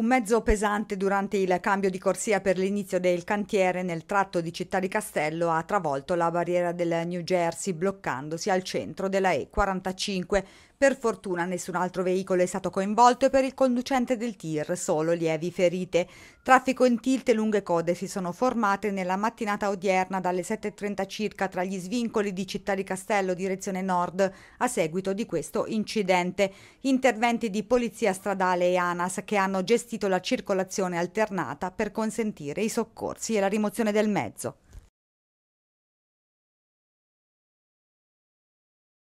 Un mezzo pesante durante il cambio di corsia per l'inizio del cantiere nel tratto di Città di Castello ha travolto la barriera del New Jersey bloccandosi al centro della E45. Per fortuna nessun altro veicolo è stato coinvolto e per il conducente del tir solo lievi ferite. Traffico in tilt e lunghe code si sono formate nella mattinata odierna dalle 7.30 circa tra gli svincoli di Città di Castello direzione nord a seguito di questo incidente. Interventi di polizia stradale e ANAS che hanno gestito gestito la circolazione alternata per consentire i soccorsi e la rimozione del mezzo.